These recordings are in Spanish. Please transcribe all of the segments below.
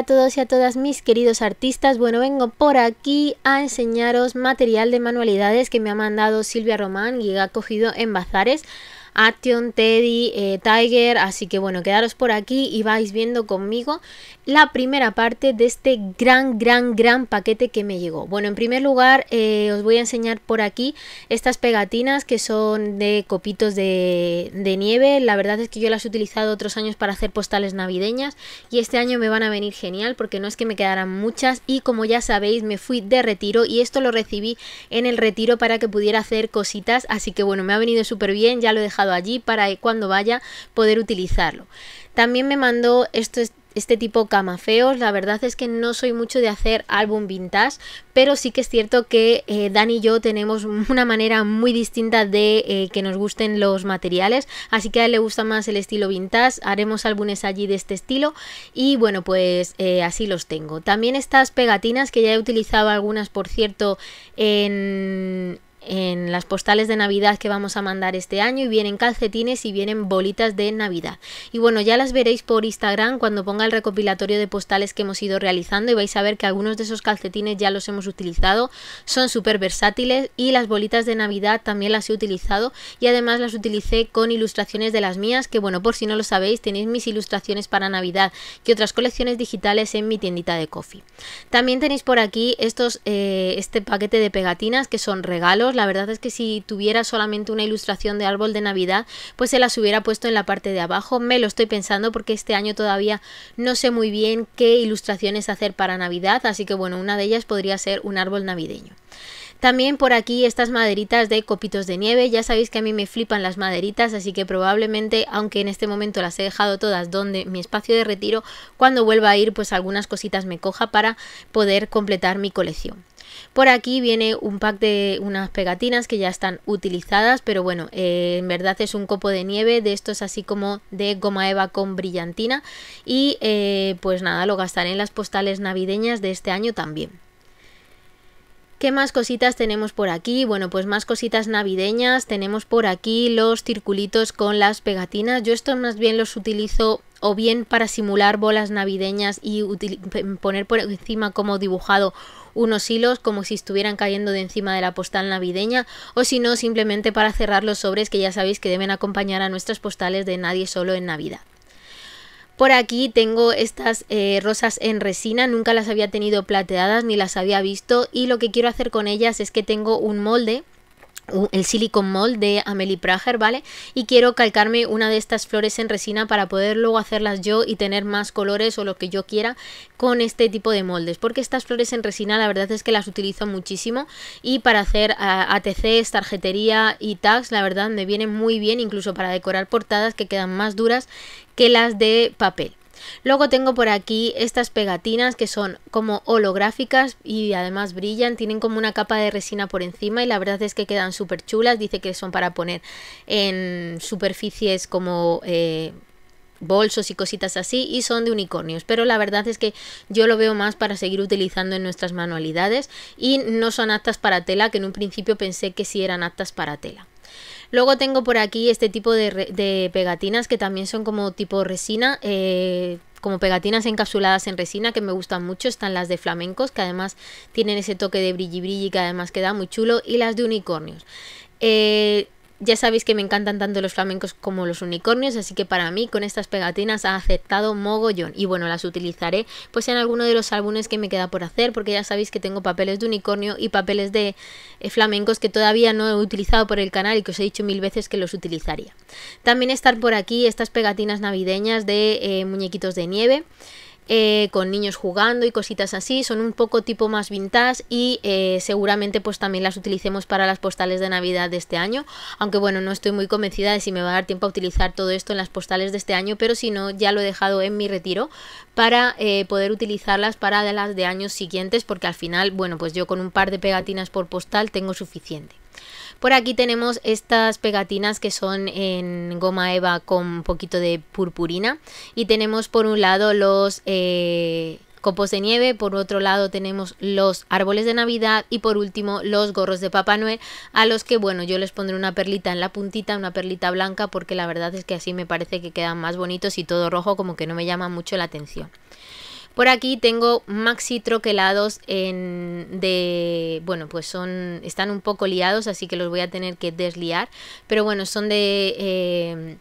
a todos y a todas mis queridos artistas. Bueno, vengo por aquí a enseñaros material de manualidades que me ha mandado Silvia Román y ha cogido en bazares. Action, Teddy, eh, Tiger, así que bueno, quedaros por aquí y vais viendo conmigo la primera parte de este gran, gran, gran paquete que me llegó. Bueno, en primer lugar eh, os voy a enseñar por aquí estas pegatinas que son de copitos de, de nieve, la verdad es que yo las he utilizado otros años para hacer postales navideñas y este año me van a venir genial porque no es que me quedaran muchas y como ya sabéis me fui de retiro y esto lo recibí en el retiro para que pudiera hacer cositas, así que bueno, me ha venido súper bien, ya lo he dejado allí para cuando vaya poder utilizarlo. También me mandó esto, este tipo camafeos. La verdad es que no soy mucho de hacer álbum vintage, pero sí que es cierto que eh, Dan y yo tenemos una manera muy distinta de eh, que nos gusten los materiales, así que a él le gusta más el estilo vintage, haremos álbumes allí de este estilo y bueno, pues eh, así los tengo. También estas pegatinas que ya he utilizado algunas, por cierto, en en las postales de Navidad que vamos a mandar este año y vienen calcetines y vienen bolitas de Navidad. Y bueno, ya las veréis por Instagram cuando ponga el recopilatorio de postales que hemos ido realizando y vais a ver que algunos de esos calcetines ya los hemos utilizado, son súper versátiles y las bolitas de Navidad también las he utilizado y además las utilicé con ilustraciones de las mías que bueno, por si no lo sabéis, tenéis mis ilustraciones para Navidad y otras colecciones digitales en mi tiendita de coffee. También tenéis por aquí estos, eh, este paquete de pegatinas que son regalos, la verdad es que si tuviera solamente una ilustración de árbol de Navidad, pues se las hubiera puesto en la parte de abajo. Me lo estoy pensando porque este año todavía no sé muy bien qué ilustraciones hacer para Navidad, así que bueno, una de ellas podría ser un árbol navideño. También por aquí estas maderitas de copitos de nieve, ya sabéis que a mí me flipan las maderitas, así que probablemente, aunque en este momento las he dejado todas donde mi espacio de retiro, cuando vuelva a ir pues algunas cositas me coja para poder completar mi colección. Por aquí viene un pack de unas pegatinas que ya están utilizadas, pero bueno, eh, en verdad es un copo de nieve de estos así como de goma eva con brillantina y eh, pues nada, lo gastaré en las postales navideñas de este año también. ¿Qué más cositas tenemos por aquí? Bueno, pues más cositas navideñas. Tenemos por aquí los circulitos con las pegatinas. Yo estos más bien los utilizo o bien para simular bolas navideñas y poner por encima como dibujado unos hilos como si estuvieran cayendo de encima de la postal navideña o si no simplemente para cerrar los sobres que ya sabéis que deben acompañar a nuestras postales de Nadie solo en Navidad. Por aquí tengo estas eh, rosas en resina, nunca las había tenido plateadas ni las había visto y lo que quiero hacer con ellas es que tengo un molde el Silicon Mold de Amelie Prager, ¿vale? Y quiero calcarme una de estas flores en resina para poder luego hacerlas yo y tener más colores o lo que yo quiera con este tipo de moldes, porque estas flores en resina la verdad es que las utilizo muchísimo y para hacer ATC, ATCs, tarjetería y tags, la verdad me vienen muy bien incluso para decorar portadas que quedan más duras que las de papel. Luego tengo por aquí estas pegatinas que son como holográficas y además brillan, tienen como una capa de resina por encima y la verdad es que quedan súper chulas, dice que son para poner en superficies como... Eh, bolsos y cositas así y son de unicornios pero la verdad es que yo lo veo más para seguir utilizando en nuestras manualidades y no son aptas para tela que en un principio pensé que sí eran aptas para tela Luego tengo por aquí este tipo de, de pegatinas que también son como tipo resina. Eh, como pegatinas encapsuladas en resina que me gustan mucho. Están las de flamencos que además tienen ese toque de brilli brilli que además queda muy chulo. Y las de unicornios. Eh, ya sabéis que me encantan tanto los flamencos como los unicornios, así que para mí con estas pegatinas ha aceptado mogollón. Y bueno, las utilizaré pues en alguno de los álbumes que me queda por hacer, porque ya sabéis que tengo papeles de unicornio y papeles de eh, flamencos que todavía no he utilizado por el canal y que os he dicho mil veces que los utilizaría. También estar por aquí estas pegatinas navideñas de eh, muñequitos de nieve. Eh, con niños jugando y cositas así, son un poco tipo más vintage y eh, seguramente pues también las utilicemos para las postales de Navidad de este año, aunque bueno, no estoy muy convencida de si me va a dar tiempo a utilizar todo esto en las postales de este año, pero si no, ya lo he dejado en mi retiro para eh, poder utilizarlas para de las de años siguientes, porque al final, bueno, pues yo con un par de pegatinas por postal tengo suficiente. Por aquí tenemos estas pegatinas que son en goma eva con un poquito de purpurina. Y tenemos por un lado los... Eh, copos de nieve, por otro lado tenemos los árboles de Navidad y por último los gorros de Papá Noel, a los que bueno, yo les pondré una perlita en la puntita, una perlita blanca, porque la verdad es que así me parece que quedan más bonitos y todo rojo como que no me llama mucho la atención. Por aquí tengo maxi troquelados en de, bueno, pues son, están un poco liados, así que los voy a tener que desliar, pero bueno, son de... Eh,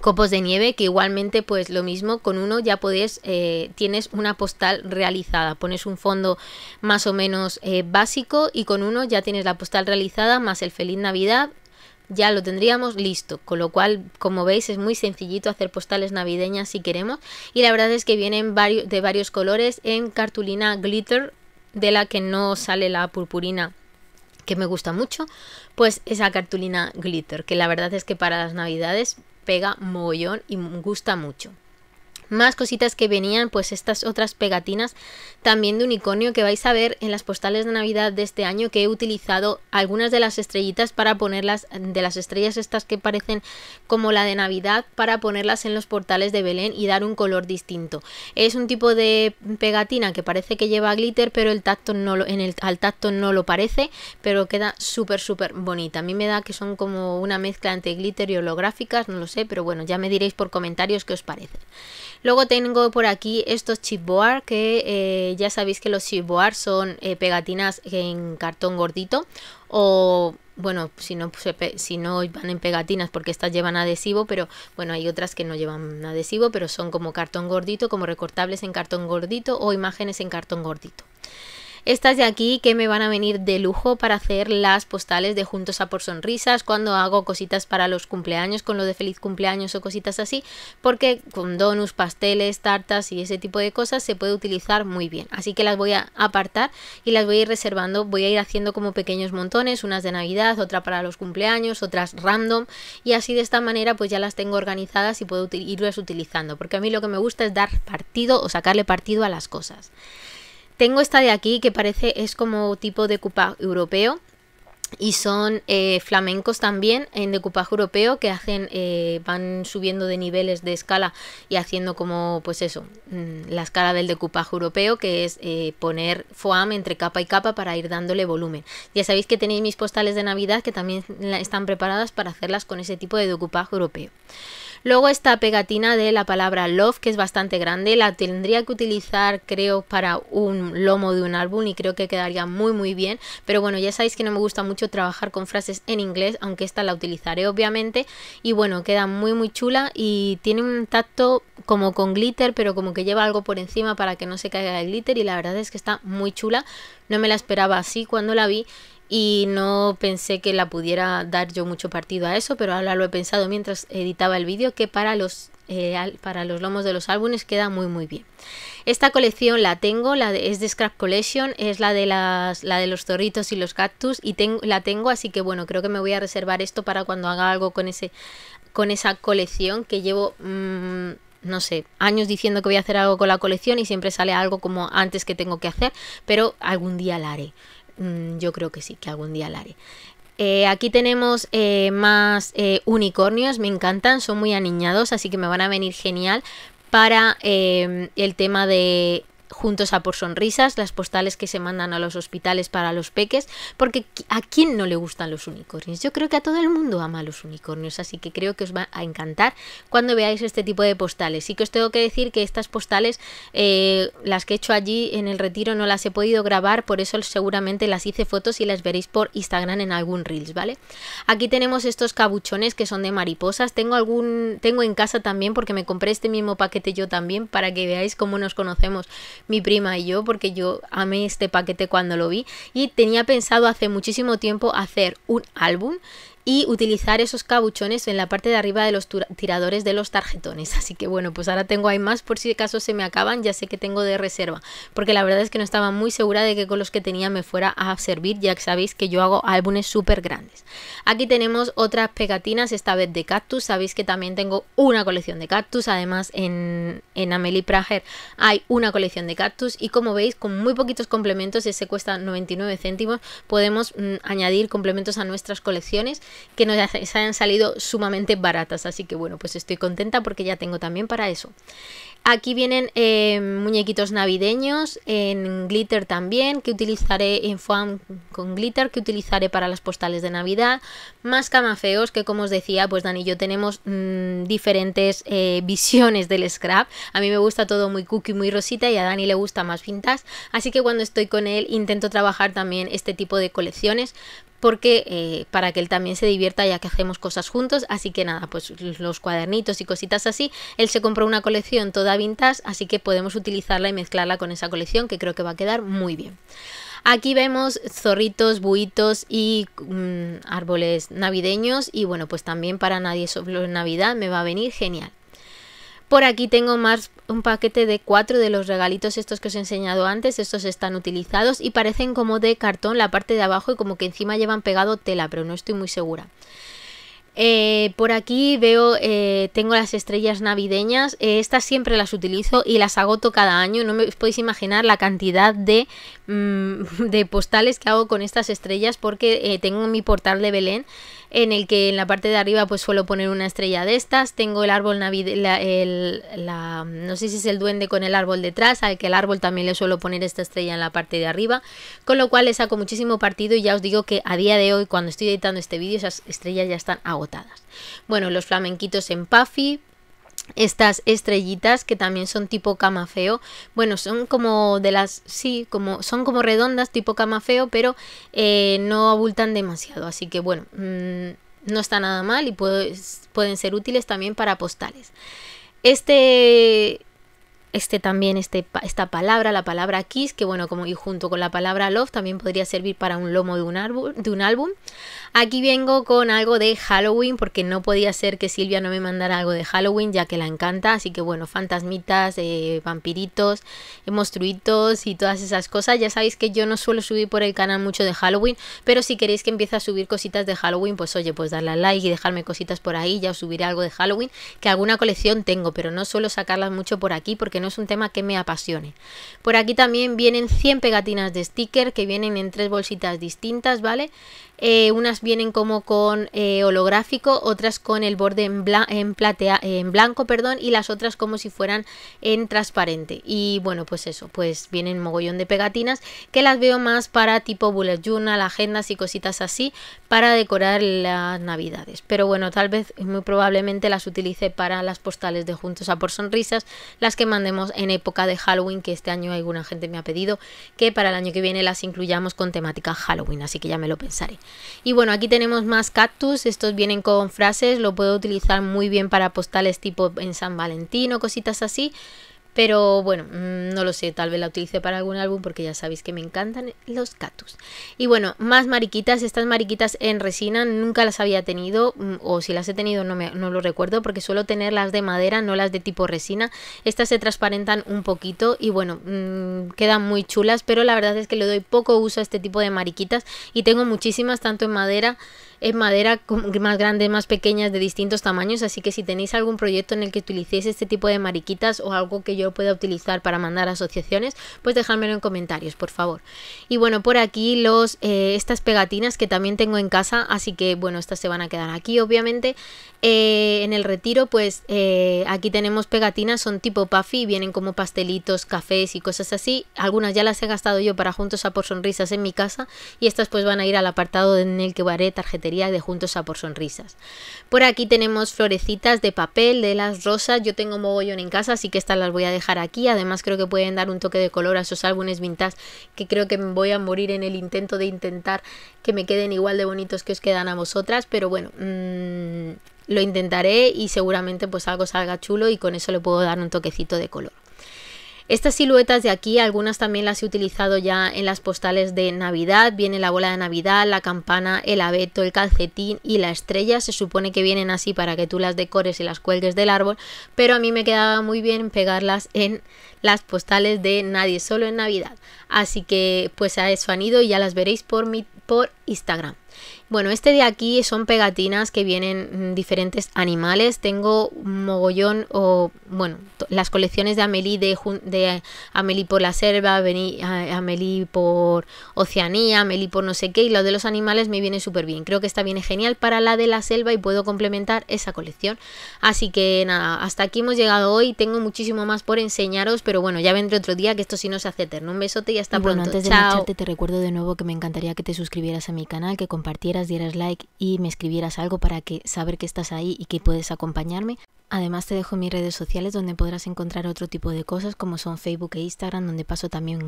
copos de nieve que igualmente pues lo mismo con uno ya podés eh, tienes una postal realizada pones un fondo más o menos eh, básico y con uno ya tienes la postal realizada más el feliz navidad ya lo tendríamos listo, con lo cual, como veis, es muy sencillito hacer postales navideñas si queremos y la verdad es que vienen de varios colores en cartulina glitter de la que no sale la purpurina que me gusta mucho, pues esa cartulina glitter, que la verdad es que para las navidades pega mogollón y me gusta mucho. Más cositas que venían, pues estas otras pegatinas también de unicornio que vais a ver en las postales de Navidad de este año que he utilizado algunas de las estrellitas para ponerlas, de las estrellas estas que parecen como la de Navidad, para ponerlas en los portales de Belén y dar un color distinto. Es un tipo de pegatina que parece que lleva glitter, pero el tacto no en el, al tacto no lo parece, pero queda súper, súper bonita. A mí me da que son como una mezcla entre glitter y holográficas, no lo sé, pero bueno, ya me diréis por comentarios qué os parece. Luego tengo por aquí estos chipboard que eh, ya sabéis que los chipboard son eh, pegatinas en cartón gordito o bueno, si no, si no van en pegatinas porque estas llevan adhesivo, pero bueno, hay otras que no llevan adhesivo, pero son como cartón gordito, como recortables en cartón gordito o imágenes en cartón gordito. Estas de aquí que me van a venir de lujo para hacer las postales de Juntos a por Sonrisas, cuando hago cositas para los cumpleaños, con lo de feliz cumpleaños o cositas así, porque con donuts, pasteles, tartas y ese tipo de cosas se puede utilizar muy bien. Así que las voy a apartar y las voy a ir reservando, voy a ir haciendo como pequeños montones, unas de Navidad, otra para los cumpleaños, otras random y así de esta manera pues ya las tengo organizadas y puedo irlas utilizando, porque a mí lo que me gusta es dar partido o sacarle partido a las cosas. Tengo esta de aquí que parece es como tipo de cupa europeo y son eh, flamencos también en decoupage europeo que hacen eh, van subiendo de niveles de escala y haciendo como pues eso mm, la escala del decoupage europeo que es eh, poner foam entre capa y capa para ir dándole volumen ya sabéis que tenéis mis postales de navidad que también están preparadas para hacerlas con ese tipo de decoupage europeo Luego esta pegatina de la palabra love, que es bastante grande, la tendría que utilizar creo para un lomo de un álbum y creo que quedaría muy muy bien. Pero bueno, ya sabéis que no me gusta mucho trabajar con frases en inglés, aunque esta la utilizaré obviamente. Y bueno, queda muy muy chula y tiene un tacto como con glitter, pero como que lleva algo por encima para que no se caiga el glitter y la verdad es que está muy chula. No me la esperaba así cuando la vi y no pensé que la pudiera dar yo mucho partido a eso, pero ahora lo he pensado mientras editaba el vídeo que para los eh, para los lomos de los álbumes queda muy muy bien. Esta colección la tengo, la es de Scrap Collection, es la de, las, la de los zorritos y los cactus y la tengo, así que bueno, creo que me voy a reservar esto para cuando haga algo con, ese, con esa colección que llevo... Mm, no sé, años diciendo que voy a hacer algo con la colección y siempre sale algo como antes que tengo que hacer, pero algún día la haré. Mm, yo creo que sí, que algún día la haré. Eh, aquí tenemos eh, más eh, unicornios, me encantan, son muy aniñados, así que me van a venir genial para el tema de juntos a por sonrisas, las postales que se mandan a los hospitales para los peques, porque ¿a quién no le gustan los unicornios? Yo creo que a todo el mundo ama los unicornios, así que creo que os va a encantar cuando veáis este tipo de postales. Sí que os tengo que decir que estas postales, eh, las que he hecho allí en el retiro, no las he podido grabar, por eso seguramente las hice fotos y las veréis por Instagram en algún Reels, ¿vale? Aquí tenemos estos cabuchones que son de mariposas, tengo algún, tengo en casa también porque me compré este mismo paquete yo también para que veáis cómo nos conocemos mi prima y yo, porque yo amé este paquete cuando lo vi y tenía pensado hace muchísimo tiempo hacer un álbum y utilizar esos cabuchones en la parte de arriba de los tiradores de los tarjetones. Así que bueno, pues ahora tengo ahí más por si de acaso se me acaban, ya sé que tengo de reserva, porque la verdad es que no estaba muy segura de que con los que tenía me fuera a servir, ya que sabéis que yo hago álbumes súper grandes. Aquí tenemos otras pegatinas, esta vez de cactus, sabéis que también tengo una colección de cactus, además en, Amelie Prager hay una colección de cactus y como veis con muy poquitos complementos, ese cuesta 99 céntimos, podemos mm, añadir complementos a nuestras colecciones que nos hayan salido sumamente baratas. Así que bueno, pues estoy contenta porque ya tengo también para eso. Aquí vienen eh, muñequitos navideños en glitter también, que utilizaré en foam con glitter, que utilizaré para las postales de Navidad. Más camafeos, que como os decía, pues Dani y yo tenemos mm, diferentes eh, visiones del scrap. A mí me gusta todo muy cookie, muy rosita y a Dani le gusta más pintas. Así que cuando estoy con él intento trabajar también este tipo de colecciones porque eh, para que él también se divierta ya que hacemos cosas juntos, así que nada, pues los cuadernitos y cositas así, él se compró una colección toda vintage, así que podemos utilizarla y mezclarla con esa colección que creo que va a quedar muy bien. Aquí vemos zorritos, buitos y mm, árboles navideños y bueno, pues también para nadie sobre Navidad me va a venir genial. Por aquí tengo más un paquete de cuatro de los regalitos estos que os he enseñado antes, estos están utilizados y parecen como de cartón la parte de abajo y como que encima llevan pegado tela, pero no estoy muy segura. Eh, por aquí veo, eh, tengo las estrellas navideñas, eh, estas siempre las utilizo y las agoto cada año, no me podéis imaginar la cantidad de, mm, de postales que hago con estas estrellas porque tengo mi portal de Belén en el que en la parte de arriba pues suelo poner una estrella de estas. Tengo el árbol navideño, el, la, no sé si es el duende con el árbol detrás, al que el árbol también le suelo poner esta estrella en la parte de arriba, con lo cual le saco muchísimo partido y ya os digo que a día de hoy cuando estoy editando este vídeo esas estrellas ya están agotadas. Bueno, los flamenquitos en Puffy, estas estrellitas que también son tipo camafeo bueno son como de las sí como son como redondas tipo camafeo pero eh, no abultan demasiado así que bueno mm, no está nada mal y pueden ser útiles también para postales este este también este, esta palabra, la palabra kiss, que bueno, como y junto con la palabra love también podría servir para un lomo de un, árbol, de un álbum. Aquí vengo con algo de Halloween, porque no podía ser que Silvia no me mandara algo de Halloween, ya que la encanta. Así que bueno, fantasmitas, eh, vampiritos, monstruitos y todas esas cosas. Ya sabéis que yo no suelo subir por el canal mucho de Halloween, pero si queréis que empiece a subir cositas de Halloween, pues oye, pues darle a like y dejarme cositas por ahí. Ya os subiré algo de Halloween, que alguna colección tengo, pero no suelo sacarlas mucho por aquí porque no es un tema que me apasione. Por aquí también vienen 100 pegatinas de sticker que vienen en tres bolsitas distintas, ¿vale? Eh, unas vienen como con eh, holográfico, otras con el borde en, en, platea eh, en blanco perdón, y las otras como si fueran en transparente. Y bueno, pues eso, pues vienen mogollón de pegatinas que las veo más para tipo bullet journal, agendas y cositas así para decorar las navidades. Pero bueno, tal vez muy probablemente las utilice para las postales de Juntos a por Sonrisas, las que mandemos en época de Halloween, que este año alguna gente me ha pedido que para el año que viene las incluyamos con temática Halloween, así que ya me lo pensaré. Y bueno, aquí tenemos más cactus, estos vienen con frases, lo puedo utilizar muy bien para postales tipo en San Valentín o cositas así. Pero bueno, mm, no lo sé, tal vez la utilice para algún álbum porque ya sabéis que me encantan los cactus. Y bueno, más mariquitas, estas mariquitas en resina nunca las había tenido mm, o si las he tenido no, me, lo recuerdo porque suelo tener las de madera, no las de tipo resina. Estas se transparentan un poquito y bueno, mm, quedan muy chulas, pero la verdad es que le doy poco uso a este tipo de mariquitas y tengo muchísimas tanto en madera es madera más grande, más pequeñas, de distintos tamaños. Así que si tenéis algún proyecto en el que utilicéis este tipo de mariquitas o algo que yo pueda utilizar para mandar asociaciones, pues dejármelo en comentarios, por favor. Y bueno, por aquí los, eh, estas pegatinas que también tengo en casa, así que bueno, estas se van a quedar aquí, obviamente. Eh, en el retiro, pues eh, aquí tenemos pegatinas, son tipo puffy, vienen como pastelitos, cafés y cosas así. Algunas ya las he gastado yo para Juntos a por Sonrisas en mi casa y estas pues van a ir al apartado en el que haré tarjetería de Juntos a por Sonrisas. Por aquí tenemos florecitas de papel, de las rosas, yo tengo mogollón en casa, así que estas las voy a dejar aquí. Además creo que pueden dar un toque de color a esos álbumes vintage que creo que me voy a morir en el intento de intentar que me queden igual de bonitos que os quedan a vosotras, pero bueno... Mm, lo intentaré y seguramente pues algo salga chulo y con eso le puedo dar un toquecito de color. Estas siluetas de aquí, algunas también las he utilizado ya en las postales de Navidad. Viene la bola de Navidad, la campana, el abeto, el calcetín y la estrella. Se supone que vienen así para que tú las decores y las cuelgues del árbol, pero a mí me quedaba muy bien pegarlas en las postales de Nadie Solo en Navidad. Así que pues a eso han ido y ya las veréis por, mi, por Instagram. Bueno, este de aquí son pegatinas que vienen mm, diferentes animales. Tengo mogollón o, bueno, las colecciones de Amelie, de, de Amelie por la selva, Amelie por Oceanía, Amelie por no sé qué, y lo de los animales me viene súper bien. Creo que esta viene genial para la de la selva y puedo complementar esa colección. Así que nada, hasta aquí hemos llegado hoy. Tengo muchísimo más por enseñaros, pero bueno, ya vendré otro día que esto sí no se hace eterno. Un besote y hasta pronto bueno, Antes de marcharte te recuerdo de nuevo que me encantaría que te suscribieras a mi canal, que compartieras dieras like y me escribieras algo para que saber que estás ahí y que puedes acompañarme. Además te dejo mis redes sociales donde podrás encontrar otro tipo de cosas como son Facebook e Instagram donde paso también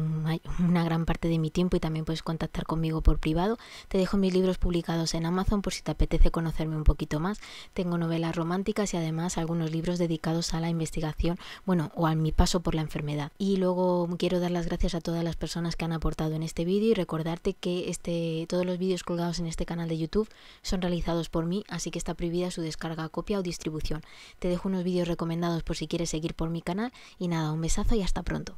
una gran parte de mi tiempo y también puedes contactar conmigo por privado. Te dejo mis libros publicados en Amazon por si te apetece conocerme un poquito más. Tengo novelas románticas y además algunos libros dedicados a la investigación, bueno, o a mi paso por la enfermedad. Y luego quiero dar las gracias a todas las personas que han aportado en este vídeo y recordarte que este, todos los vídeos colgados en este canal canal de YouTube son realizados por mí, así que está prohibida su descarga, copia o distribución. Te dejo unos vídeos recomendados por si quieres seguir por mi canal y nada, un besazo y hasta pronto.